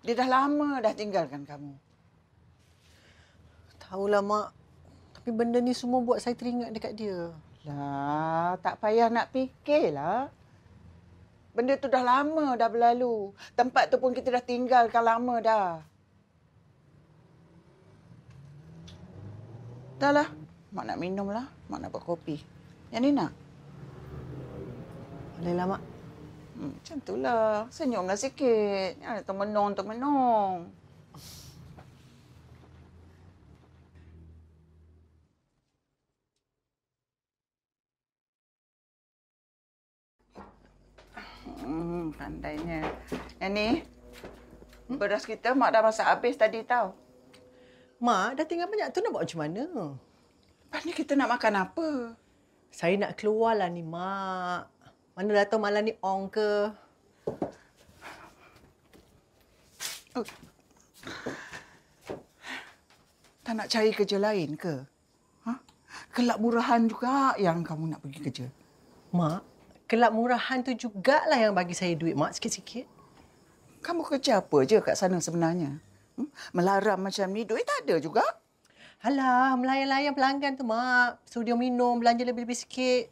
Dia dah lama dah tinggalkan kamu. Tahulah, Mak. Tapi benda ni semua buat saya teringat dekat dia. Lah, tak payah nak fikirlah. Benda tu dah lama dah berlalu. Tempat tu pun kita dah tinggalkan lama dah. Dahlah, Mak nak minumlah. Mak nak buat kopi. Yang ni nak? Boleh lah, Mak. Mm. Macam itulah. Senyumlah sikit. Ya, termenung, termenung. Hmm, pandainya. Yang ni, hmm? beras kita mak dah masak habis tadi tahu. Mak, dah tinggal banyak tu nak buat macam mana? Lepas ni kita nak makan apa? Saya nak keluarlah ni, Mak. Mana datang malam ni ong ke? Uh. Tak nak cari kerja lain ke? Ha? Kelab murahan juga yang kamu nak pergi kerja. Mak, kelab murahan tu jugalah yang bagi saya duit, Mak, sikit-sikit. Kamu kerja apa je kat sana sebenarnya? Hmm? Melaram macam ni, duit tak ada juga. Alah, melayan-layan pelanggan tu, Mak. Suruh dia minum, belanja lebih-lebih sikit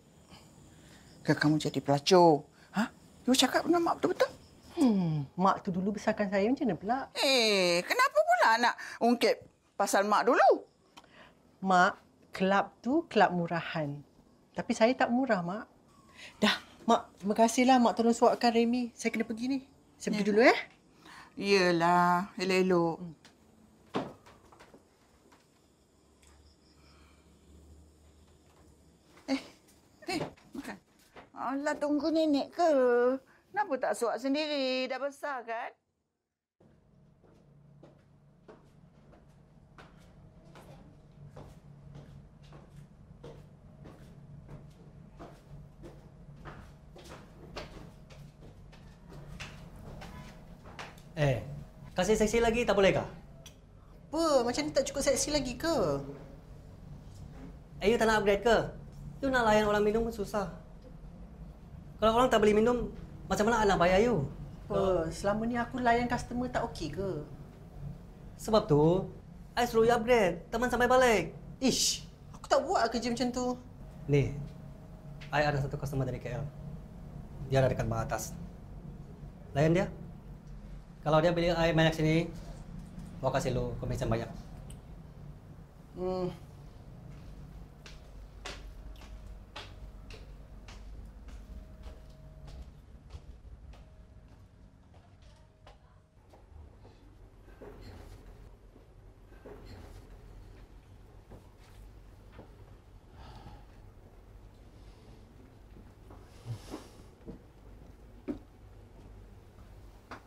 ke kamu jadi pelacur? Ha? You cakap dengan mak betul-betul? Hmm, mak tu dulu besarkan saya macam mana pula? Eh, kenapa pula nak ungkit pasal mak dulu? Mak, kelab tu kelab murahan. Tapi saya tak murah, mak. Dah, mak, terima kasihlah mak tolong suapkan Remy. Saya kena pergi ni. Saya yeah. pergi ya. dulu eh. Iyalah, elok-elok. Hmm. Eh, eh. Alah, tunggu nenek ke? Kenapa tak suap sendiri? Dah besar kan? Eh, kasih seksi lagi tak bolehkah? ke? Apa? Macam ni tak cukup seksi lagi ke? Eh, you tak nak upgrade ke? You nak layan orang minum pun susah. Kalau orang tak boleh minum, macam mana Alang bayar you? Apa? Oh, selama ni aku layan customer tak okey ke? Sebab tu, I suruh you upgrade. Teman sampai balik. Ish, aku tak buat lah kerja macam tu. Ni, I ada satu customer dari KL. Dia ada dekat bawah atas. Layan dia. Kalau dia beli air banyak sini, gua kasih lu komisen banyak. Hmm,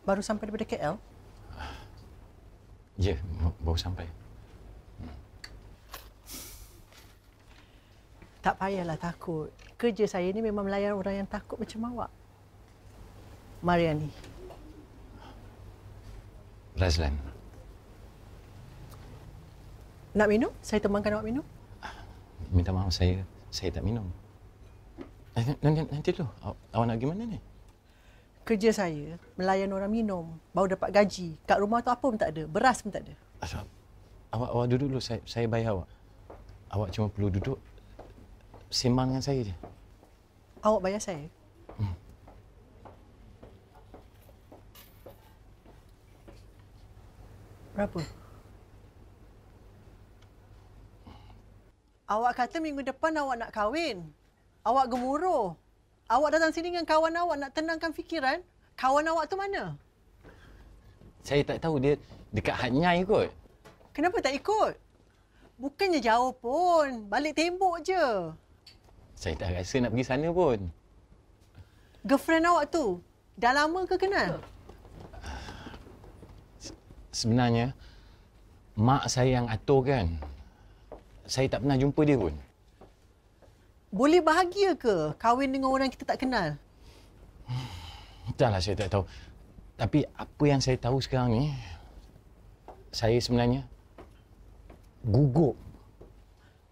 baru sampai daripada KL? Ya, baru sampai. Hmm. Tak payahlah takut. Kerja saya ini memang melayan orang yang takut macam awak. Mariani. Razlan. Nak minum? Saya temankan awak minum. Minta maaf saya, saya tak minum. Eh, nanti, nanti, nanti Awak, nak gimana ni? kerja saya melayan orang minum, baru dapat gaji. Kat rumah tu apa pun tak ada, beras pun tak ada. Azam, awak, awak duduk dulu, saya, saya bayar awak. Awak cuma perlu duduk, sembang dengan saya je. Awak bayar saya? Hmm. Berapa? Awak kata minggu depan awak nak kahwin. Awak gemuruh awak datang sini dengan kawan awak nak tenangkan fikiran, kawan awak tu mana? Saya tak tahu dia dekat Hanyai kot. Kenapa tak ikut? Bukannya jauh pun, balik tembok je. Saya tak rasa nak pergi sana pun. Girlfriend awak tu dah lama ke kenal? Sebenarnya mak saya yang atur kan. Saya tak pernah jumpa dia pun boleh bahagia ke kahwin dengan orang kita tak kenal? Entahlah saya tak tahu. Tapi apa yang saya tahu sekarang ni, saya sebenarnya gugup.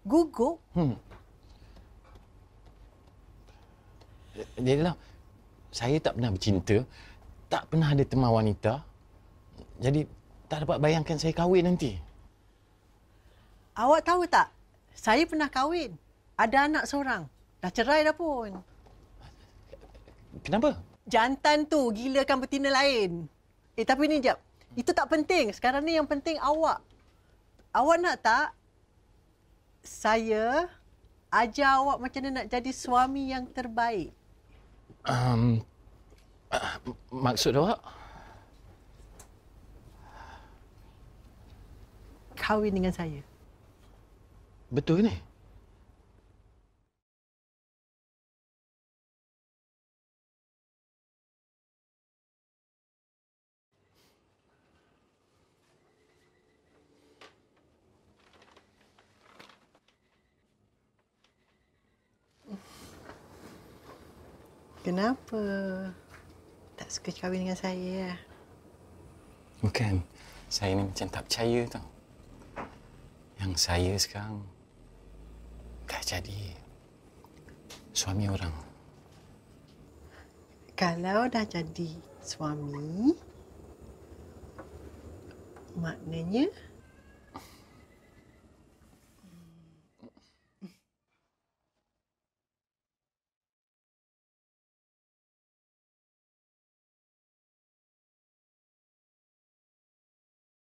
Gugup? Hmm. Jadi lah, saya tak pernah bercinta, tak pernah ada teman wanita. Jadi tak dapat bayangkan saya kahwin nanti. Awak tahu tak? Saya pernah kahwin. Ada anak seorang. Dah cerai dah pun. Kenapa? Jantan tu gila gilakan betina lain. Eh tapi ni jap. Itu tak penting. Sekarang ni yang penting awak. Awak nak tak saya ajar awak macam mana nak jadi suami yang terbaik? Um, maksud awak? kahwin dengan saya. Betul ni? Kenapa? Tak suka kahwin dengan saya ya? Bukan. Saya ni macam tak percaya tau. Yang saya sekarang dah jadi suami orang. Kalau dah jadi suami, maknanya